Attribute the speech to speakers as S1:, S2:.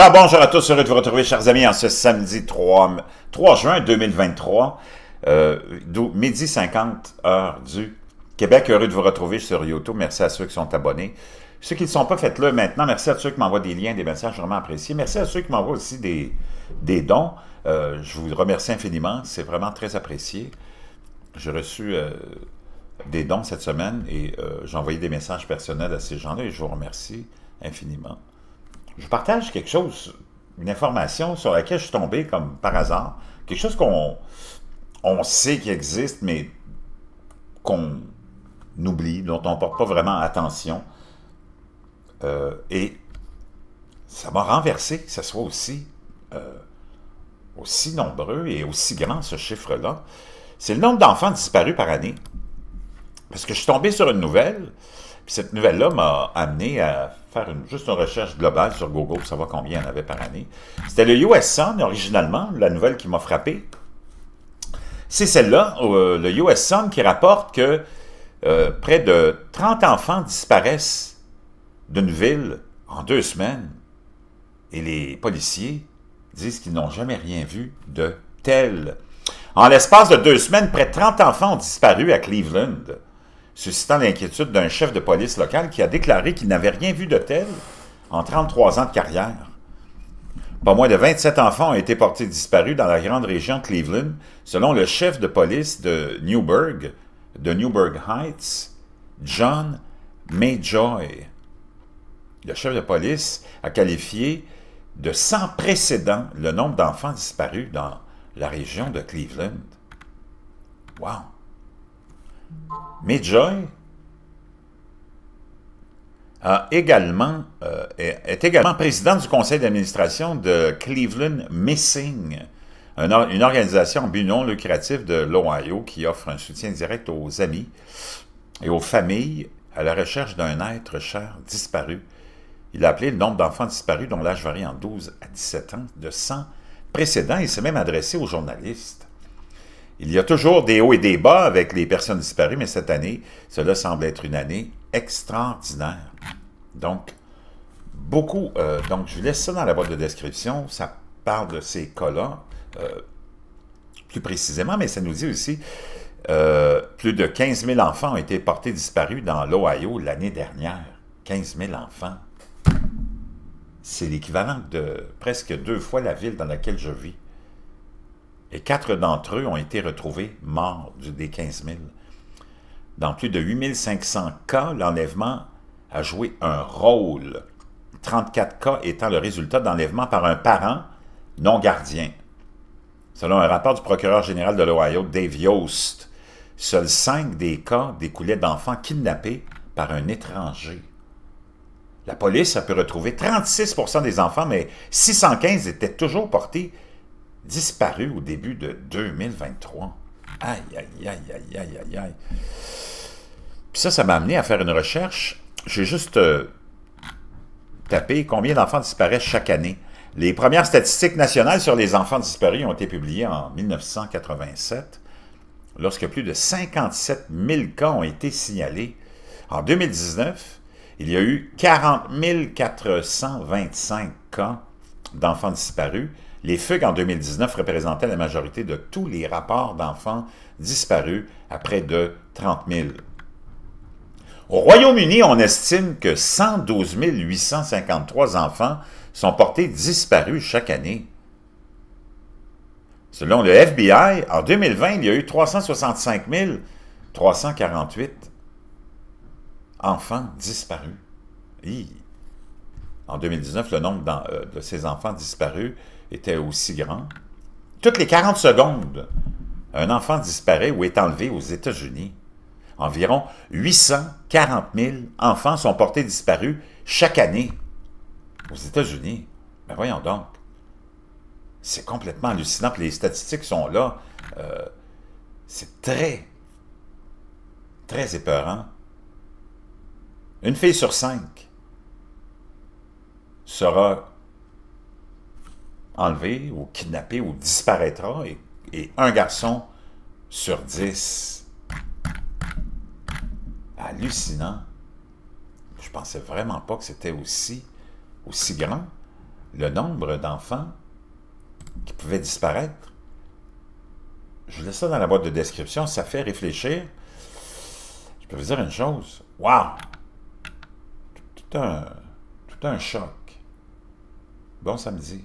S1: Alors bonjour à tous, heureux de vous retrouver chers amis en ce samedi 3, juin 2023, euh, midi 50 heure du Québec. Heureux de vous retrouver sur YouTube, merci à ceux qui sont abonnés. Ceux qui ne sont pas, faites-le maintenant. Merci à ceux qui m'envoient des liens, des messages vraiment appréciés. Merci à ceux qui m'envoient aussi des, dons. Euh, je vous remercie infiniment, c'est vraiment très apprécié. J'ai reçu euh, des dons cette semaine et euh, j'ai envoyé des messages personnels à ces gens-là et je vous remercie infiniment je partage quelque chose, une information sur laquelle je suis tombé comme par hasard. Quelque chose qu'on on sait qui existe, mais qu'on oublie, dont on ne porte pas vraiment attention. Euh, et ça m'a renversé que ce soit aussi, euh, aussi nombreux et aussi grand, ce chiffre-là. C'est le nombre d'enfants disparus par année. Parce que je suis tombé sur une nouvelle puis cette nouvelle-là m'a amené à faire une, juste une recherche globale sur Google pour savoir combien il y en avait par année. C'était le US originalement, la nouvelle qui m'a frappé. C'est celle-là, euh, le US Sun, qui rapporte que euh, près de 30 enfants disparaissent d'une ville en deux semaines. Et les policiers disent qu'ils n'ont jamais rien vu de tel. En l'espace de deux semaines, près de 30 enfants ont disparu à Cleveland suscitant l'inquiétude d'un chef de police local qui a déclaré qu'il n'avait rien vu de tel en 33 ans de carrière. Pas moins de 27 enfants ont été portés disparus dans la grande région de Cleveland, selon le chef de police de Newburgh, de Newburgh Heights, John Mayjoy. Le chef de police a qualifié de sans précédent le nombre d'enfants disparus dans la région de Cleveland. Wow! Midjoy a également, euh, est, également président du conseil d'administration de Cleveland Missing, une, organisation but non lucratif de l'Ohio qui offre un soutien direct aux amis et aux familles à la recherche d'un être cher disparu. Il a appelé le nombre d'enfants disparus dont l'âge varie en 12 à 17 ans de 100 précédents il s'est même adressé aux journalistes. Il y a toujours des hauts et des bas avec les personnes disparues, mais cette année, cela semble être une année extraordinaire. Donc, beaucoup. Euh, donc, je laisse ça dans la boîte de description. Ça parle de ces cas-là euh, plus précisément, mais ça nous dit aussi euh, plus de 15 000 enfants ont été portés disparus dans l'Ohio l'année dernière. 15 000 enfants. C'est l'équivalent de presque deux fois la ville dans laquelle je vis. Et quatre d'entre eux ont été retrouvés morts du, des 15000 Dans plus de 8500 cas, l'enlèvement a joué un rôle. 34 cas étant le résultat d'enlèvement par un parent non gardien. Selon un rapport du procureur général de l'Ohio, Dave Yost, seuls cinq des cas découlaient d'enfants kidnappés par un étranger. La police a pu retrouver 36 des enfants, mais 615 étaient toujours portés disparu au début de 2023. Aïe, aïe, aïe, aïe, aïe, aïe, Puis ça, ça m'a amené à faire une recherche. J'ai juste euh, tapé combien d'enfants disparaissent chaque année. Les premières statistiques nationales sur les enfants disparus ont été publiées en 1987, lorsque plus de 57 000 cas ont été signalés. En 2019, il y a eu 40 425 cas d'enfants disparus, les fugues en 2019 représentaient la majorité de tous les rapports d'enfants disparus à près de 30 000. Au Royaume-Uni, on estime que 112 853 enfants sont portés disparus chaque année. Selon le FBI, en 2020, il y a eu 365 348 enfants disparus. En 2019, le nombre euh, de ces enfants disparus était aussi grand. Toutes les 40 secondes, un enfant disparaît ou est enlevé aux États-Unis. Environ 840 000 enfants sont portés disparus chaque année aux États-Unis. Mais ben voyons donc. C'est complètement hallucinant. les statistiques sont là. Euh, c'est très, très épeurant. Une fille sur cinq sera enlevé ou kidnappé ou disparaîtra et, un garçon sur dix. Hallucinant. Je pensais vraiment pas que c'était aussi, aussi grand le nombre d'enfants qui pouvaient disparaître. Je laisse ça dans la boîte de description, ça fait réfléchir. Je peux vous dire une chose. waouh Tout un, tout un choc. Bon samedi.